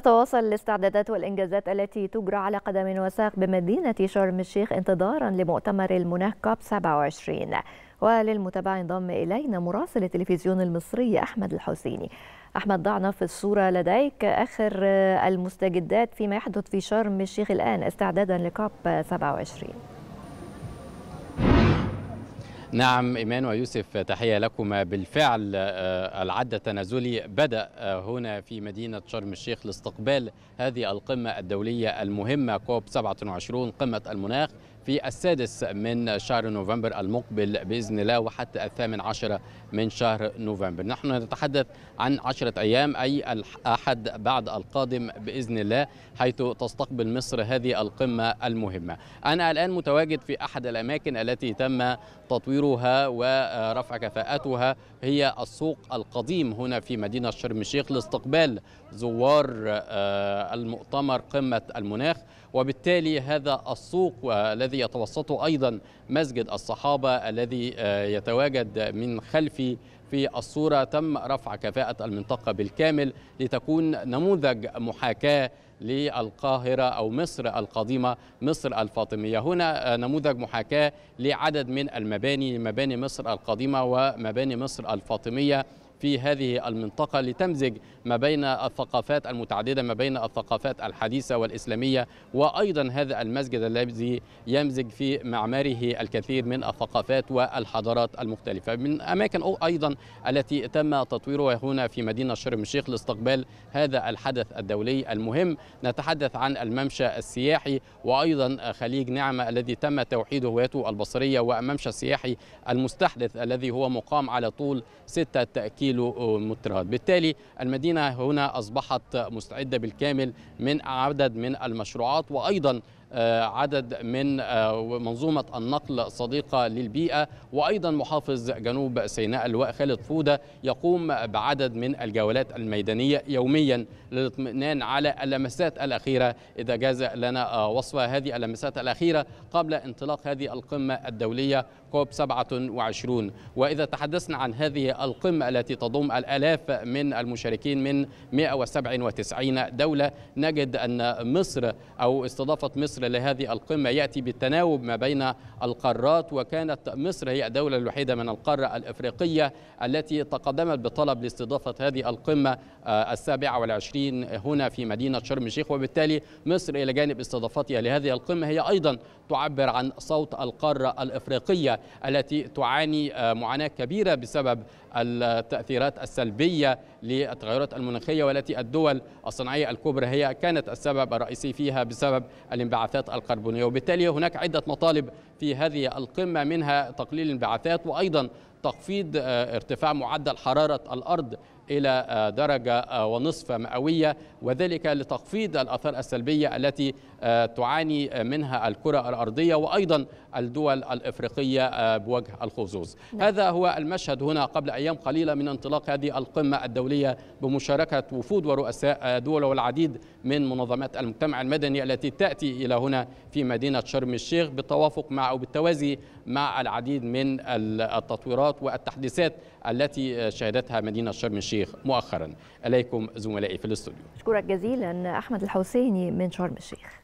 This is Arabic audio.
تتواصل الاستعدادات والإنجازات التي تجرى على قدم وساق بمدينة شرم الشيخ انتظارا لمؤتمر المناخ كوب 27 وللمتابعة انضم إلينا مراسل التلفزيون المصري أحمد الحسيني أحمد ضعنا في الصورة لديك آخر المستجدات فيما يحدث في شرم الشيخ الآن استعدادا لكوب 27 نعم إيمان ويوسف تحية لكما بالفعل آه، العد التنازلي بدأ آه، هنا في مدينة شرم الشيخ لاستقبال هذه القمة الدولية المهمة كوب 27 قمة المناخ في السادس من شهر نوفمبر المقبل بإذن الله وحتى الثامن عشر من شهر نوفمبر نحن نتحدث عن عشرة أيام أي الأحد بعد القادم بإذن الله حيث تستقبل مصر هذه القمة المهمة أنا الآن متواجد في أحد الأماكن التي تم تطويرها ورفع كفاءتها هي السوق القديم هنا في مدينة شرم الشيخ لاستقبال زوار آه، المؤتمر قمة المناخ وبالتالي هذا السوق الذي يتوسطه أيضا مسجد الصحابة الذي آه، يتواجد من خلفي في الصورة تم رفع كفاءة المنطقة بالكامل لتكون نموذج محاكاة للقاهرة أو مصر القديمة مصر الفاطمية هنا آه، نموذج محاكاة لعدد من المباني مباني مصر القديمة ومباني مصر الفاطمية في هذه المنطقة لتمزج ما بين الثقافات المتعددة ما بين الثقافات الحديثة والإسلامية وأيضا هذا المسجد الذي يمزج في معماره الكثير من الثقافات والحضارات المختلفة من أماكن أيضا التي تم تطويرها هنا في مدينة شرم الشيخ لاستقبال هذا الحدث الدولي المهم نتحدث عن الممشى السياحي وأيضا خليج نعمة الذي تم توحيد هويته البصرية والممشى السياحي المستحدث الذي هو مقام على طول ستة كيلو كيلو مترات بالتالي المدينة هنا أصبحت مستعدة بالكامل من عدد من المشروعات وأيضا آه، عدد من آه، منظومة النقل الصديقة للبيئة وأيضا محافظ جنوب سيناء اللواء خالد فودة يقوم بعدد من الجولات الميدانية يوميا للاطمئنان على اللمسات الأخيرة إذا جاز لنا آه، وصف هذه اللمسات الأخيرة قبل انطلاق هذه القمة الدولية كوب 27 وإذا تحدثنا عن هذه القمة التي تضم الآلاف من المشاركين من 197 دولة نجد أن مصر أو استضافة مصر لهذه القمة يأتي بالتناوب ما بين القارات وكانت مصر هي الدولة الوحيدة من القارة الإفريقية التي تقدمت بطلب لاستضافة هذه القمة آه، السابعة والعشرين هنا في مدينة شرم الشيخ وبالتالي مصر إلى جانب استضافتها لهذه القمة هي أيضا تعبر عن صوت القارة الإفريقية التي تعاني آه، معاناة كبيرة بسبب التأثيرات السلبية للتغيرات المناخية والتي الدول الصناعية الكبرى هي كانت السبب الرئيسي فيها بسبب الانبعاثات الكربونية وبالتالي هناك عدة مطالب في هذه القمة منها تقليل الانبعاثات وأيضا تخفيض آه، ارتفاع معدل حرارة الأرض إلى آه، درجة آه، ونصف مئوية وذلك لتخفيض الأثار السلبية التي آه، تعاني منها الكرة الأرضية وأيضا الدول الإفريقية بوجه الخصوص نعم. هذا هو المشهد هنا قبل أيام قليلة من انطلاق هذه القمة الدولية بمشاركة وفود ورؤساء دول والعديد من منظمات المجتمع المدني التي تأتي إلى هنا في مدينة شرم الشيخ بالتوافق مع أو بالتوازي مع العديد من التطويرات والتحديثات التي شهدتها مدينة شرم الشيخ الشيخ مؤخرا اليكم زملائي في الاستوديو شكرا جزيلا احمد الحوسيني من شرم الشيخ